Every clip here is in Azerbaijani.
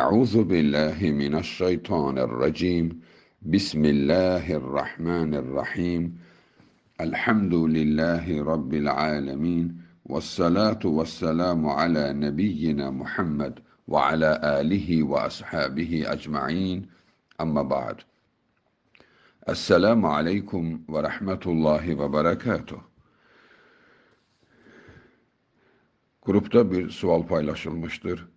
أعوذ بالله من الشيطان الرجيم بسم الله الرحمن الرحيم الحمد لله رب العالمين والصلاة والسلام على نبينا محمد وعلى آله وأصحابه أجمعين أما بعد السلام عليكم ورحمة الله وبركاته Grupta bir sual paylaşılmıştır.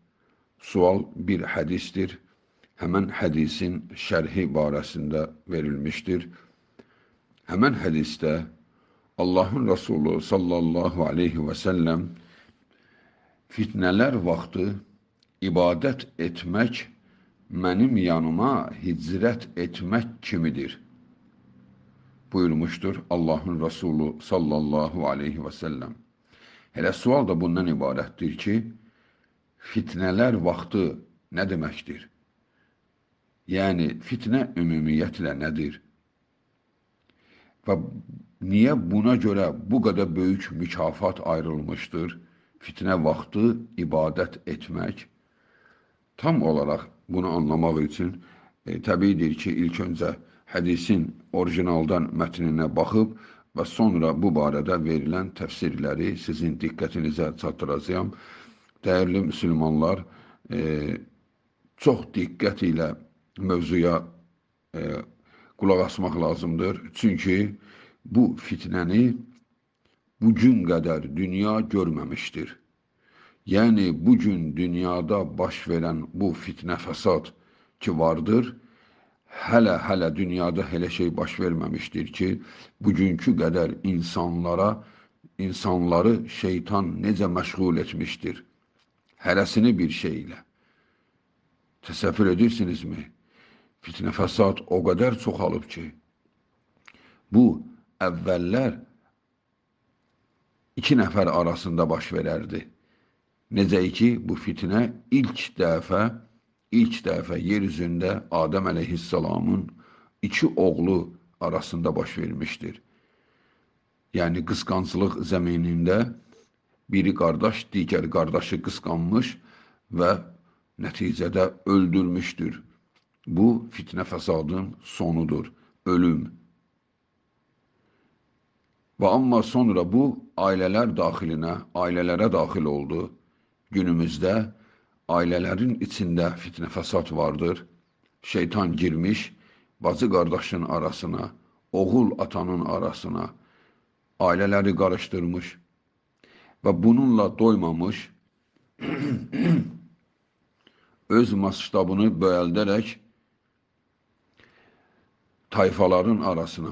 Sual bir hədisdir. Həmən hədisin şərhi barəsində verilmişdir. Həmən hədisdə Allahın Rəsulu sallallahu aleyhi və səlləm fitnələr vaxtı ibadət etmək mənim yanıma hicrət etmək kimidir buyurmuşdur Allahın Rəsulu sallallahu aleyhi və səlləm. Elə sual da bundan ibarətdir ki, fitnələr vaxtı nə deməkdir? Yəni, fitnə ümumiyyətlə nədir? Və niyə buna görə bu qədər böyük mükafat ayrılmışdır? Fitnə vaxtı ibadət etmək. Tam olaraq bunu anlamaq üçün e, təbiidir ki, ilk öncə hədisin orijinaldan mətninə baxıb və sonra bu barədə verilən təfsirləri sizin diqqətinizə çatdıracağam dəyərli müsəlmanlar, e, çox diqqət ilə mövzuya e, qulaq asmaq lazımdır. Çünki bu fitnəni bu gün qədər dünya görməmişdir. Yəni bu gün dünyada baş verən bu fitnə fəsad ki vardır, hələ hələ dünyada elə şey baş verməmişdir ki, bugünkü qədər insanlara insanları şeytan necə məşğul etmişdir hərəsini bir şey ilə. Təsəvvür edirsinizmi? Fitnə fəsad o qədər çoxalıb ki, bu əvvəllər iki nəfər arasında baş verərdi. Necə ki, bu fitnə ilk dəfə, ilk dəfə yer üzündə Adəm əleyhissalamın iki oğlu arasında baş vermişdir. Yəni qısqanclıq zəminində biri qardaş digər qardaşı qısqanmış və nəticədə öldürmüşdür. Bu fitnə fəsadın sonudur, ölüm. Və amma sonra bu ailələr daxilinə, ailələrə daxil oldu. Günümüzdə ailələrin içində fitnə fəsad vardır. Şeytan girmiş bacı qardaşın arasına, oğul atanın arasına, ailələri qarışdırmış və bununla doymamış öz masştabını böyəldərək tayfaların arasına,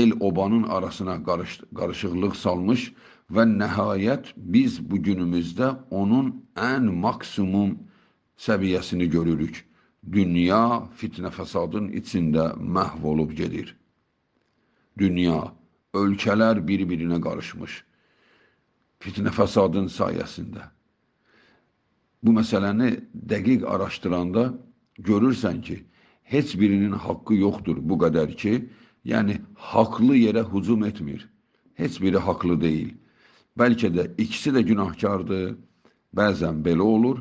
el-obanın arasına qarış qarışıqlıq salmış və nəhayət biz bu günümüzdə onun ən maksimum səviyyəsini görürük. Dünya fitnə fəsadın içində məhv olub gedir. Dünya, ölkələr bir-birinə qarışmış. fitne fesadın sayesinde. Bu meseleni dəqiq araştıranda görürsən ki, heç birinin haqqı yoxdur bu kadar ki, yəni haqlı yerə hücum etmir. Heç biri haqlı deyil. Bəlkə də ikisi də günahkardır. Bəzən belə olur,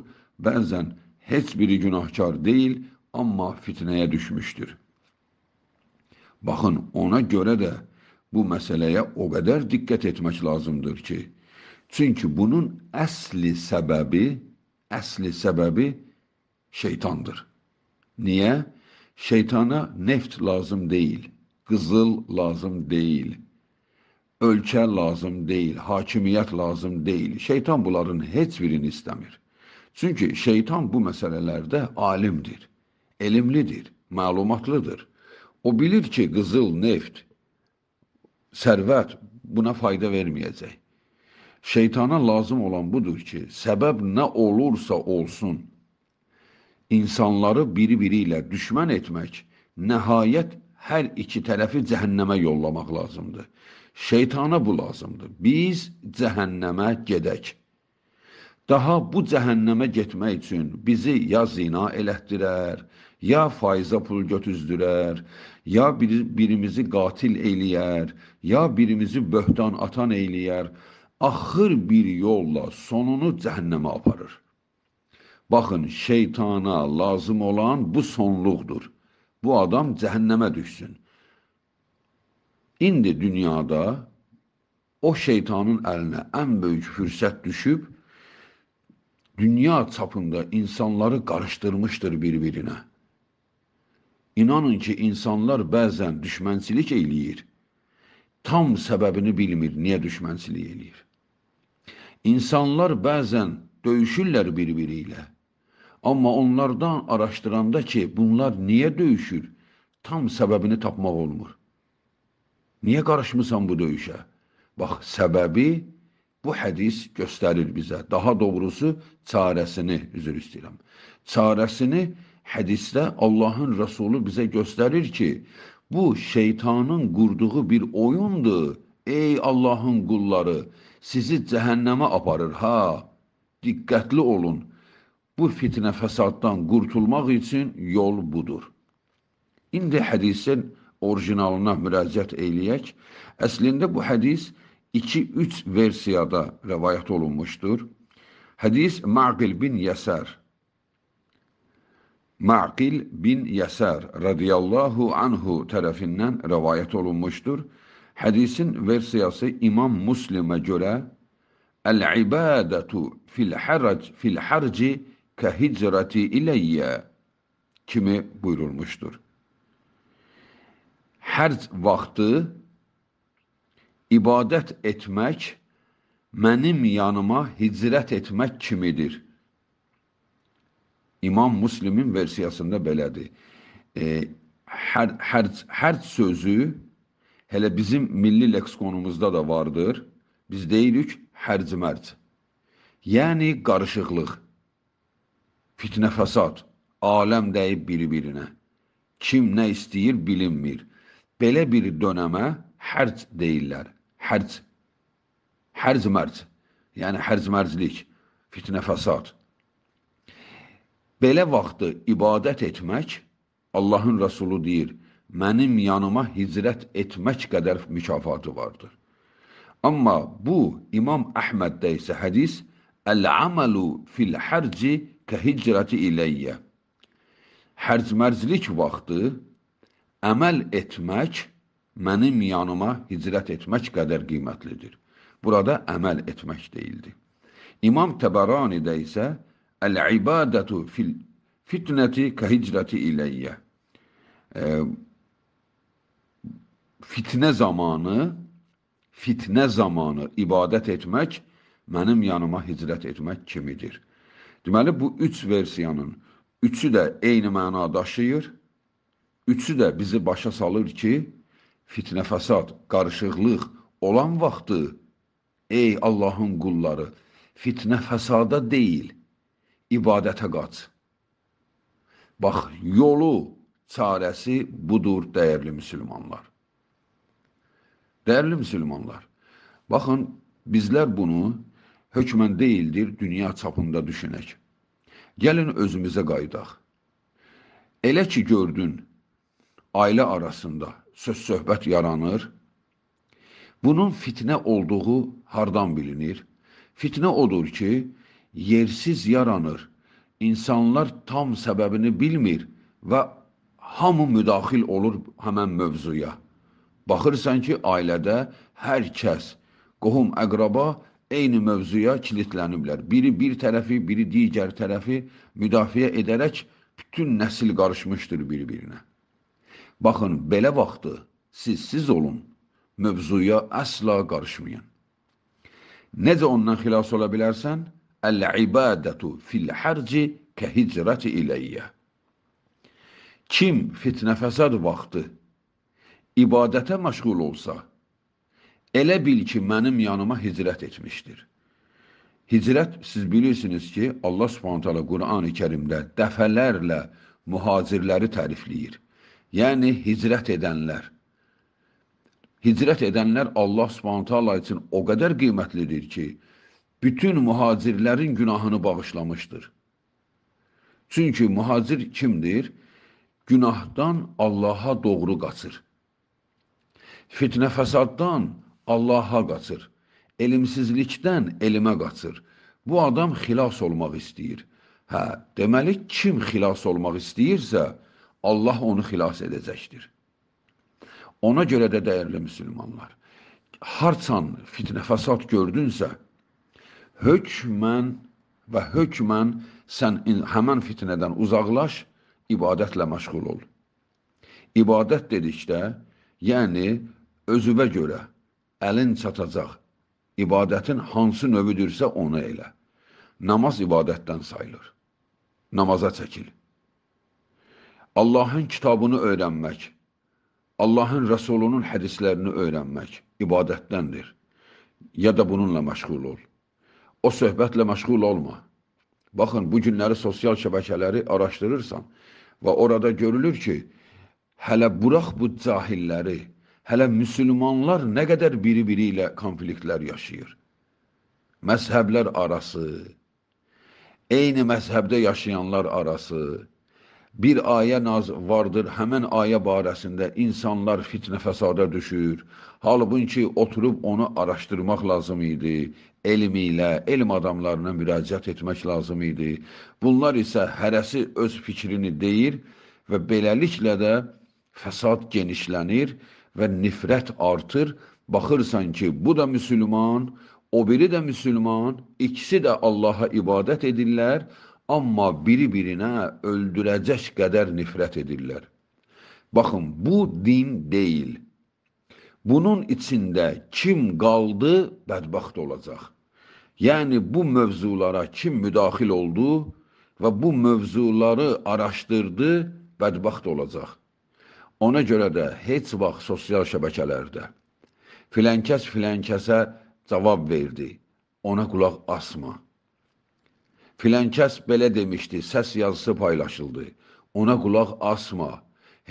bəzən heç biri günahkar deyil, amma fitneye düşmüşdür. Baxın, ona görə də bu məsələyə o qədər diqqət etmək lazımdır ki, Çünki bunun əsli səbəbi, əsli səbəbi şeytandır. Niyə? Şeytana neft lazım deyil, qızıl lazım deyil, ölkə lazım deyil, hakimiyyət lazım deyil. Şeytan bunların heç birini istəmir. Çünki şeytan bu məsələlərdə alimdir, elmlidir, məlumatlıdır. O bilir ki, qızıl neft, sərvət buna fayda verməyəcək. Şeytana lazım olan budur ki, səbəb nə olursa olsun, insanları bir-biri ilə düşmən etmək, nəhayət hər iki tərəfi cəhənnəmə yollamaq lazımdır. Şeytana bu lazımdır. Biz cəhənnəmə gedək. Daha bu cəhənnəmə getmək üçün bizi ya zina elətdirər, ya faiza pul götüzdürər, ya bir, birimizi qatil eləyər, ya birimizi böhtan atan eləyər axır bir yolla sonunu cəhənnəmə aparır. Baxın, şeytana lazım olan bu sonluqdur. Bu adam cəhənnəmə düşsün. İndi dünyada o şeytanın əlinə ən böyük fürsət düşüb, dünya çapında insanları qarışdırmışdır bir-birinə. İnanın ki, insanlar bəzən düşmənçilik eləyir. Tam səbəbini bilmir, niyə düşmənçilik eləyir. İnsanlar bəzən döyüşürlər bir-biri ilə. Amma onlardan araşdıranda ki, bunlar niyə döyüşür, tam səbəbini tapmaq olmur. Niyə qarışmısan bu döyüşə? Bax, səbəbi bu hədis göstərir bizə. Daha doğrusu, çarəsini, üzr istəyirəm. Çarəsini hədisdə Allahın Rəsulu bizə göstərir ki, bu şeytanın qurduğu bir oyundur. Ey Allahın qulları, sizi cəhənnəmə aparır ha. Diqqətli olun. Bu fitnə fəsaddan qurtulmaq üçün yol budur. İndi hədisin orijinalına müraciət eləyək. Əslində bu hədis 2-3 versiyada rəvayət olunmuşdur. Hədis Ma'qil bin Yəsər Ma'qil bin Yəsər radiyallahu anhu tərəfindən rəvayət olunmuşdur. Hadisin versiyası İmam Müslim'e göre El ibadetu fil harac fil harci ke hicreti ileyye kimi buyurulmuştur. Herc vakti ibadet etmek mənim yanıma hicrət etmek kimidir. İmam Müslimin versiyasında belədir. E, her hər, hər sözü Hələ bizim milli leksikonumuzda da vardır. Biz deyirik hərc-mərc. Yəni qarışıqlıq, fitnə fəsad, aləm dəyib bir-birinə. Kim nə istəyir bilinmir. Belə bir dönəmə hərc deyirlər. Hərc. Hərc-mərc. Yəni hərc-mərclik, fitnə fəsad. Belə vaxtı ibadət etmək Allahın Rəsulu deyir, mənim yanıma hicrət etmək qədər mükafatı vardır. Amma bu İmam Əhməddə isə hədis Əl-əməlu fil-hərci kəhicrəti iləyyə. Hərcmərclik vaxtı əməl etmək mənim yanıma hicrət etmək qədər qiymətlidir. Burada əməl etmək deyildi. İmam Təbəranidə isə Əl-ibadətu fil fitnəti kəhicrəti iləyyə. E, fitnə zamanı, fitnə zamanı ibadət etmək mənim yanıma hicrət etmək kimidir. Deməli, bu üç versiyanın üçü də eyni məna daşıyır, üçü də bizi başa salır ki, fitnə fəsad, qarışıqlıq olan vaxtı, ey Allahın qulları, fitnə fəsada deyil, ibadətə qaç. Bax, yolu, çarəsi budur, dəyərli müsəlmanlar. Dəyərli müsəlmanlar, baxın, bizlər bunu hökmən deyildir, dünya çapında düşünək. Gəlin özümüzə qayıdaq. Elə ki gördün, ailə arasında söz-söhbət yaranır, bunun fitnə olduğu hardan bilinir? Fitnə odur ki, yersiz yaranır, insanlar tam səbəbini bilmir və hamı müdaxil olur həmən mövzuya. Baxırsan ki, ailədə hər kəs, qohum, əqraba eyni mövzuya kilitləniblər. Biri bir tərəfi, biri digər tərəfi müdafiə edərək bütün nəsil qarışmışdır bir-birinə. Baxın, belə vaxtı siz siz olun, mövzuya əsla qarışmayın. Necə ondan xilas ola bilərsən? Əl-ibadətu fil-hərci kəhicrəti iləyyə. Kim fitnə fəsad vaxtı ibadətə məşğul olsa, elə bil ki, mənim yanıma hicrət etmişdir. Hicrət, siz bilirsiniz ki, Allah subhanətələ Qur'an-ı Kerimdə dəfələrlə mühacirləri tərifləyir. Yəni, hicrət edənlər. Hicrət edənlər Allah subhanətələ üçün o qədər qiymətlidir ki, bütün mühacirlərin günahını bağışlamışdır. Çünki mühacir kimdir? Günahdan Allaha doğru qaçır. Fitnə fəsaddan Allaha qaçır. Elmsizlikdən elmə qaçır. Bu adam xilas olmaq istəyir. Hə, deməli kim xilas olmaq istəyirsə, Allah onu xilas edəcəkdir. Ona görə də dəyərli müsəlmanlar, harçan fitnə fəsad gördünsə, hökmən və hökmən sən həmən fitnədən uzaqlaş, ibadətlə məşğul ol. İbadət dedikdə, yəni özübə görə əlin çatacaq ibadətin hansı növüdürsə onu elə. Namaz ibadətdən sayılır. Namaza çəkil. Allahın kitabını öyrənmək, Allahın rəsulunun hədislərini öyrənmək ibadətdəndir. Ya da bununla məşğul ol. O söhbətlə məşğul olma. Baxın, bu günləri sosial şəbəkələri araşdırırsan və orada görülür ki, hələ burax bu cahilləri, hələ müsəlmanlar nə qədər bir-biri ilə konfliktlər yaşayır. Məzhəblər arası, eyni məzhəbdə yaşayanlar arası, bir ayə naz vardır, həmən ayə barəsində insanlar fitnə fəsada düşür. Halbuki oturub onu araşdırmaq lazım idi, elm ilə, elm adamlarına müraciət etmək lazım idi. Bunlar isə hərəsi öz fikrini deyir və beləliklə də fəsad genişlənir və nifrət artır. Baxırsan ki, bu da müsəlman, o biri də müsəlman, ikisi də Allah'a ibadət edirlər, amma biri-birinə öldürəcək qədər nifrət edirlər. Baxın, bu din deyil. Bunun içində kim qaldı, bədbəxt olacaq. Yəni bu mövzulara kim müdaxil oldu və bu mövzuları araşdırdı, bədbəxt olacaq. Ona görə də heç vaxt sosial şəbəkələrdə filənkəs filənkəsə cavab verdi, ona qulaq asma. Filənkəs belə demişdi, səs yazısı paylaşıldı, ona qulaq asma.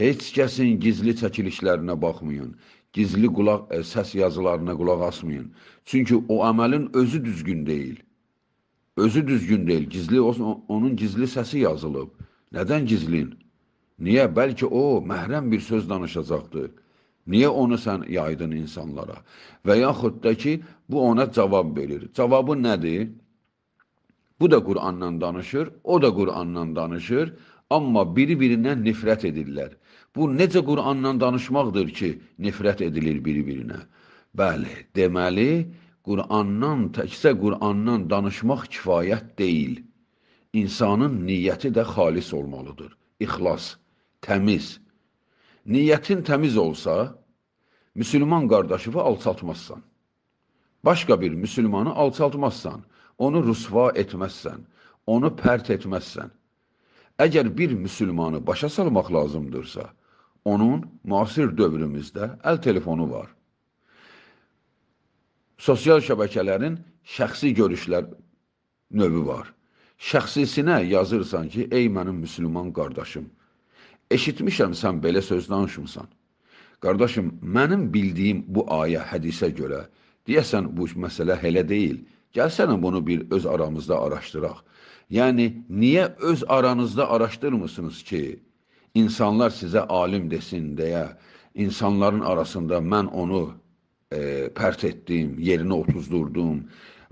Heç kəsin gizli çəkilişlərinə baxmayın, gizli qulaq ə, e, səs yazılarına qulaq asmayın. Çünki o əməlin özü düzgün deyil. Özü düzgün deyil, gizli olsun, onun gizli səsi yazılıb. Nədən gizlin? Niyə? Bəlkə o məhrəm bir söz danışacaqdı. Niyə onu sən yaydın insanlara? Və yaxud da ki, bu ona cavab verir. Cavabı nədir? Bu da Qurandan danışır, o da Qurandan danışır, amma bir-birindən nifrət edirlər. Bu necə Qurandan danışmaqdır ki, nifrət edilir bir-birinə? Bəli, deməli, Qurandan, təkcə Qurandan danışmaq kifayət deyil. İnsanın niyyəti də xalis olmalıdır. İxlas təmiz, niyyətin təmiz olsa, müsəlman qardaşını alçaltmazsan. Başqa bir müsəlmanı alçaltmazsan, onu rüsva etməzsən, onu pərt etməzsən. Əgər bir müsəlmanı başa salmaq lazımdırsa, onun müasir dövrümüzdə əl telefonu var. Sosial şəbəkələrin şəxsi görüşlər növü var. Şəxsisinə yazırsan ki, ey mənim müsəlman qardaşım, eşitmişəm sən belə söz danışmısan. Qardaşım, mənim bildiyim bu ayə hədisə görə, deyəsən bu məsələ elə deyil. Gəlsənə bunu bir öz aramızda araşdıraq. Yəni, niyə öz aranızda araşdırmırsınız ki, insanlar sizə alim desin deyə, insanların arasında mən onu e, pərt etdim, yerini otuzdurdum,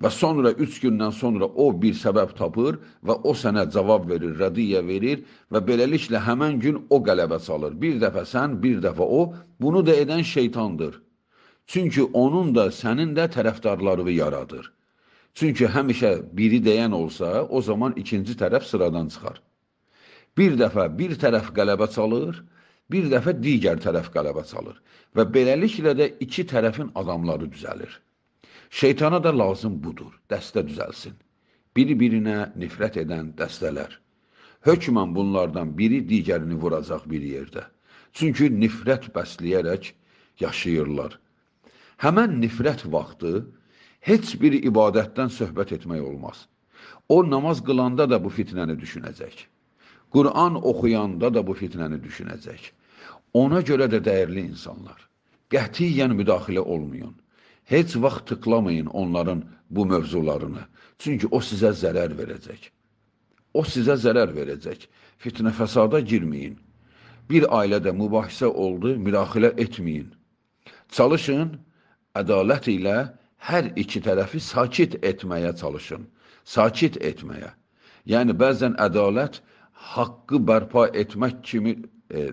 Və sonra üç gündən sonra o bir səbəb tapır və o sənə cavab verir, rədiyə verir və beləliklə həmən gün o qələbə salır. Bir dəfə sən, bir dəfə o, bunu da edən şeytandır. Çünki onun da sənin də tərəfdarlarını yaradır. Çünki həmişə biri deyən olsa, o zaman ikinci tərəf sıradan çıxar. Bir dəfə bir tərəf qələbə çalır, bir dəfə digər tərəf qələbə çalır və beləliklə də iki tərəfin adamları düzəlir. Şeytana da lazım budur, dəstə düzəlsin. Biri-birinə nifrət edən dəstələr. Hökmən bunlardan biri digərini vuracaq bir yerdə. Çünki nifrət bəsləyərək yaşayırlar. Həmən nifrət vaxtı heç bir ibadətdən söhbət etmək olmaz. O namaz qılanda da bu fitnəni düşünəcək. Quran oxuyanda da bu fitnəni düşünəcək. Ona görə də dəyərli insanlar, qətiyyən müdaxilə olmayın. Heç vaxt tıklamayın onların bu mövzularını. Çünki o sizə zərər verəcək. O sizə zərər verəcək. Fitnə fəsada girməyin. Bir ailədə mübahisə oldu, müdaxilə etməyin. Çalışın, ədalət ilə hər iki tərəfi sakit etməyə çalışın. Sakit etməyə. Yəni bəzən ədalət haqqı bərpa etmək kimi e,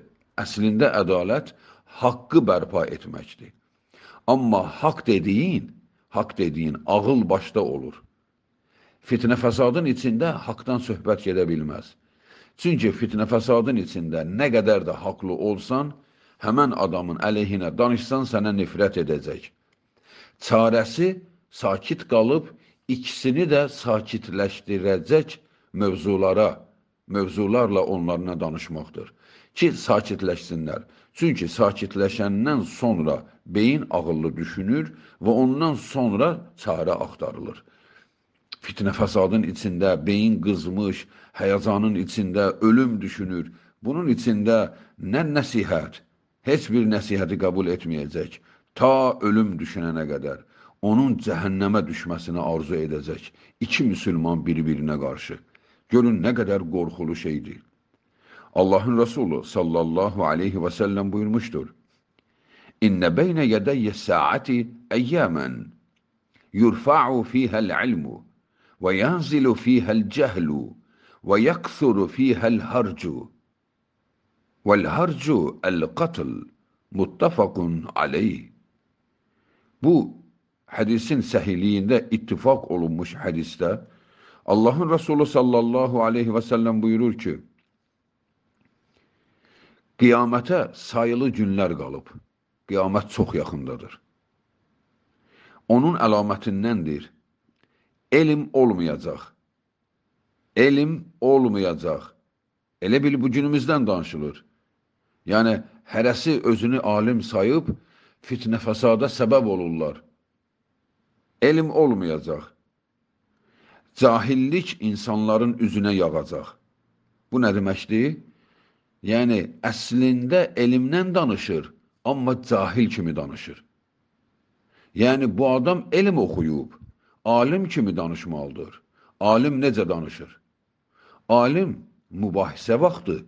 əslində ədalət haqqı bərpa etməkdir. Amma haqq dediyin, haqq dediyin ağıl başda olur. Fitnə fəsadın içində haqdan söhbət gedə bilməz. Çünki fitnə fəsadın içində nə qədər də haqlı olsan, həmən adamın əleyhinə danışsan sənə nifrət edəcək. Çarəsi sakit qalıb ikisini də sakitləşdirəcək mövzulara, mövzularla onlarla danışmaqdır ki, sakitləşsinlər. Çünki sakitləşəndən sonra beyin ağıllı düşünür və ondan sonra çarə axtarılır. Fitnə fəsadın içində beyin qızmış, həyacanın içində ölüm düşünür. Bunun içində nə nəsihət, heç bir nəsihəti qəbul etməyəcək. Ta ölüm düşünənə qədər onun cəhənnəmə düşməsini arzu edəcək iki müsəlman bir-birinə qarşı. Görün nə qədər qorxulu şeydir. Allah'ın Resulü sallallahu aleyhi ve sellem buyurmuştur. İnne beyne yedeyye saati eyyamen yurfa'u fîhel ilmu ve yanzilu fîhel cehlu ve yakthuru fîhel harcu vel harcu el katıl muttafakun aleyh. Bu hadisin sehiliğinde ittifak olunmuş hadiste Allah'ın Resulü sallallahu aleyhi ve sellem buyurur ki Qiyamətə sayılı günlər qalıb. Qiyamət çox yaxındadır. Onun əlamətindəndir. Elm olmayacaq. Elm olmayacaq. Elə bil bu günümüzdən danışılır. Yəni, hərəsi özünü alim sayıb, fitnə fəsada səbəb olurlar. Elm olmayacaq. Cahillik insanların üzünə yağacaq. Bu nə deməkdir? Yəni əslində elmdən danışır, amma cahil kimi danışır. Yəni bu adam elm oxuyub, alim kimi danışmalıdır. Alim necə danışır? Alim mübahisə vaxtı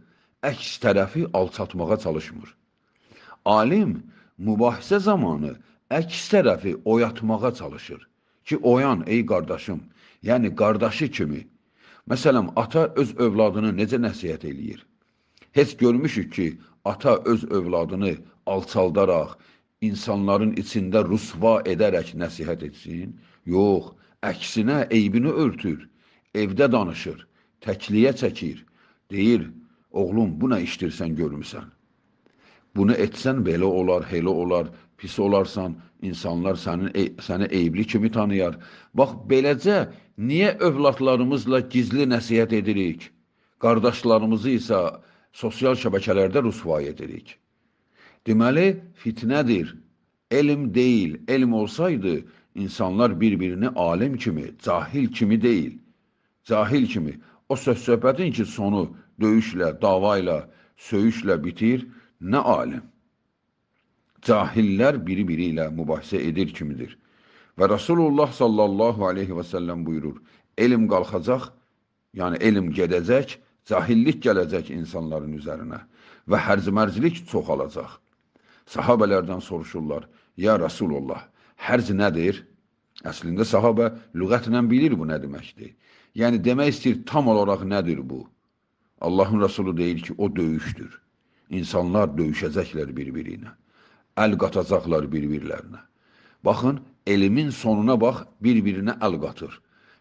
əks tərəfi alçatmağa çalışmır. Alim mübahisə zamanı əks tərəfi oyatmağa çalışır ki, oyan ey qardaşım, yəni qardaşı kimi. Məsələn, ata öz övladını necə nəsihət eləyir? Heç görmüşük ki, ata öz övladını alçaldaraq, insanların içində rusva edərək nəsihət etsin? Yox, əksinə eybini örtür, evdə danışır, təkliyə çəkir, deyir, oğlum, bu nə işdirsən görmüsən? Bunu etsən belə olar, elə olar, pis olarsan, insanlar sənin səni eybli kimi tanıyar. Bax beləcə niyə övladlarımızla gizli nəsihət edirik? Qardaşlarımızı isə sosial şəbəkələrdə rüsvay edirik. Deməli, fitnədir, elm deyil. Elm olsaydı, insanlar bir-birini alim kimi, cahil kimi deyil. Cahil kimi. O söz-söhbətin ki, sonu döyüşlə, dava ilə, söyüşlə bitir, nə alim? Cahillər biri-biri ilə mübahisə edir kimidir. Və Rasulullah sallallahu aleyhi və səlləm buyurur, elm qalxacaq, yəni elm gedəcək, Zahillik gələcək insanların üzərinə və hərzmərcilik çoxalacaq. Sahabələrdən soruşurlar, ya Rasulullah, hərz nədir? Əslində sahabə lügətlə bilir bu nə deməkdir. Yəni demək istəyir tam olaraq nədir bu? Allahın Rasulü deyir ki, o döyüşdür. İnsanlar döyüşəcəklər bir-birinə. Əl qatacaqlar bir-birlərinə. Baxın, elmin sonuna bax, bir-birinə əl qatır.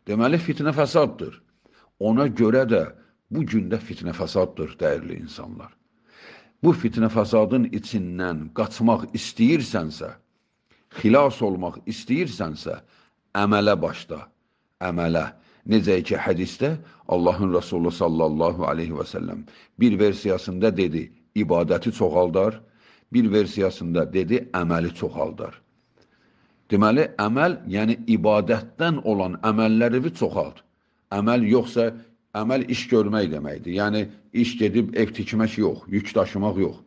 Deməli, fitnə fəsaddır. Ona görə də Bu gündə fitnə fəsaddır, dəyərli insanlar. Bu fitnə fəsadın içindən qaçmaq istəyirsənsə, xilas olmaq istəyirsənsə, əmələ başla, əmələ. Necə ki, hədisdə Allahın Rasulü sallallahu aleyhi və səlləm bir versiyasında dedi, ibadəti çoxaldar, bir versiyasında dedi, əməli çoxaldar. Deməli, əməl, yəni ibadətdən olan əməlləri çoxald. Əməl yoxsa əməl iş görmək deməkdir. Yəni, iş gedib ev tikmək yox, yük daşımaq yox.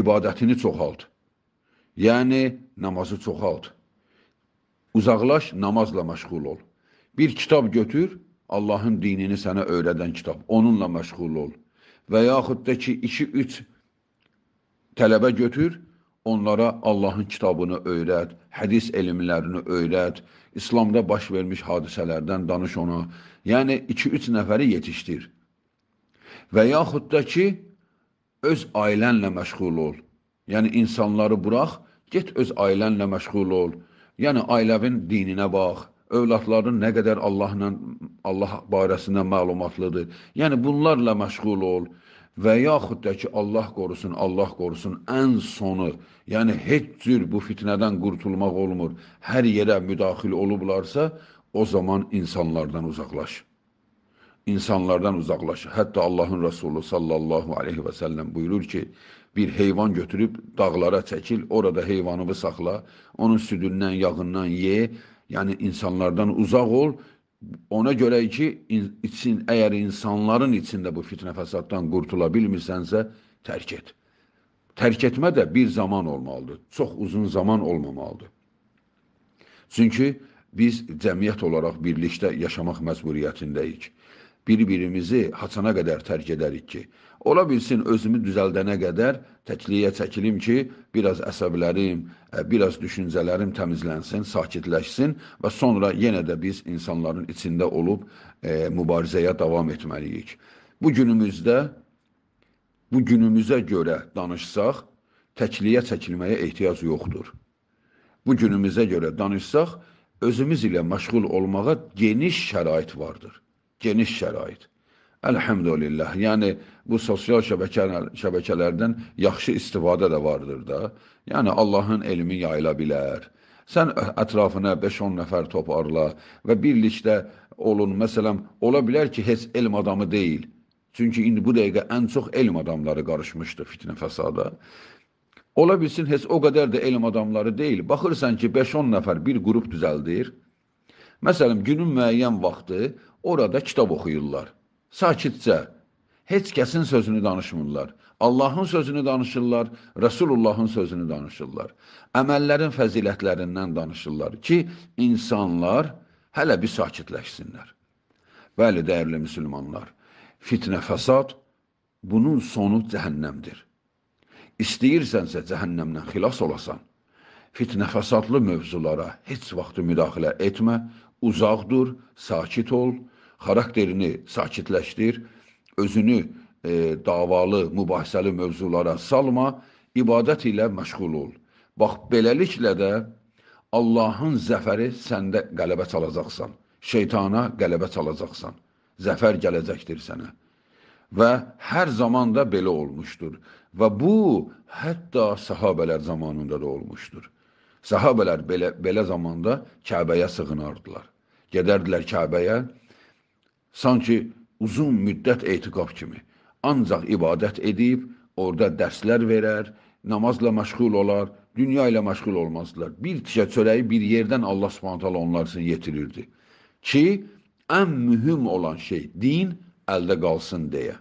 İbadətini çoxalt. Yəni, namazı çoxalt. Uzaqlaş, namazla məşğul ol. Bir kitab götür, Allahın dinini sənə öyrədən kitab. Onunla məşğul ol. Və yaxud da ki, 2-3 tələbə götür, onlara Allahın kitabını öyrət, hədis elmlərini öyrət, İslamda baş vermiş hadisələrdən danış ona, Yəni 2-3 nəfəri yetişdir. Və yaxud da ki, öz ailənlə məşğul ol. Yəni insanları burax, get öz ailənlə məşğul ol. Yəni ailəvin dininə bax, övladların nə qədər Allahla Allah barəsində məlumatlıdır. Yəni bunlarla məşğul ol və yaxud da ki Allah qorusun, Allah qorusun ən sonu, yəni heç cür bu fitnədən qurtulmaq olmur. Hər yerə müdaxil olublarsa, o zaman insanlardan uzaqlaş. İnsanlardan uzaqlaş. Hətta Allahın Resulü sallallahu aleyhi və səlləm buyurur ki, bir heyvan götürüb dağlara çəkil, orada heyvanını saxla, onun südündən, yağından ye, yəni insanlardan uzaq ol, ona görə ki, için, əgər insanların içində bu fitnə fəsaddan qurtula bilmirsənsə, tərk et. Tərk etmə də bir zaman olmalıdır, çox uzun zaman olmamalıdır. Çünki biz cəmiyyət olaraq birlikdə yaşamaq məcburiyyətindəyik. Bir-birimizi haçana qədər tərk edərik ki, ola bilsin özümü düzəldənə qədər təkliyə çəkilim ki, biraz əsəblərim, e, biraz düşüncələrim təmizlənsin, sakitləşsin və sonra yenə də biz insanların içində olub e, mübarizəyə davam etməliyik. Bu günümüzdə bu günümüzə görə danışsaq, təkliyə çəkilməyə ehtiyac yoxdur. Bu günümüzə görə danışsaq, özümüz ilə məşğul olmağa geniş şərait vardır. Geniş şərait. Elhamdülillah. Yəni bu sosial şəbəkələr, şəbəkələrdən yaxşı istifadə də vardır da. Yəni Allahın elmi yayıla bilər. Sən ətrafına 5-10 nəfər toparla və birlikdə olun. Məsələn, ola bilər ki, heç elm adamı deyil. Çünki indi bu dəqiqə ən çox elm adamları qarışmışdı fitnə fəsada. Ola bilsin heç o qədər də elm adamları deyil. Baxırsan ki, 5-10 nəfər bir qrup düzəldir. Məsələn, günün müəyyən vaxtı orada kitab oxuyurlar. Sakitcə, heç kəsin sözünü danışmırlar. Allahın sözünü danışırlar, Resulullahın sözünü danışırlar. Əməllərin fəzilətlərindən danışırlar ki, insanlar hələ bir sakitləşsinlər. Bəli, dəyərli müsəlmanlar, fitnə fəsad bunun sonu cəhənnəmdir. İstəyirsənsə cəhənnəmdən xilas olasan, fitnə fəsadlı mövzulara heç vaxt müdaxilə etmə, uzaq dur, sakit ol, xarakterini sakitləşdir, özünü e, davalı, mübahisəli mövzulara salma, ibadət ilə məşğul ol. Bax, beləliklə də Allahın zəfəri səndə qələbə çalacaqsan, şeytana qələbə çalacaqsan, zəfər gələcəkdir sənə. Və hər zaman da belə olmuşdur. Və bu hətta sahabələr zamanında da olmuşdur. Sahabələr belə, belə zamanda Kəbəyə sığınardılar. Gedərdilər Kəbəyə sanki uzun müddət etiqaf kimi. Ancaq ibadət edib, orada dərslər verər, namazla məşğul olar, dünya ilə məşğul olmazdılar. Bir tikə çörəyi bir yerdən Allah Subhanahu onlar üçün yetirirdi ki, ən mühüm olan şey din əldə qalsın deyə.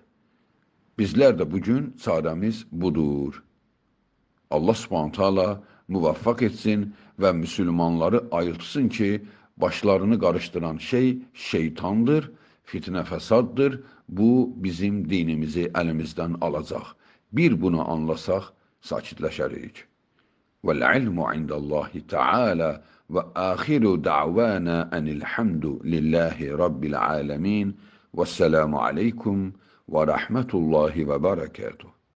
Bizlər də bugün çarəmiz budur. Allah subhantala müvaffaq etsin ve Müslümanları ayıltsın ki, başlarını karıştıran şey şeytandır, fitne fesaddır. Bu bizim dinimizi elimizden alacaq. Bir bunu anlasaq, sakitləşərik. وَالْعِلْمُ عِنْدَ اللّٰهِ تَعَالَى وَآخِرُ دَعْوَانَا أَنِ الْحَمْدُ لِلَّهِ رَبِّ الْعَالَمِينَ وَالسَّلَامُ عَلَيْكُمْ ورحمة الله وبركاته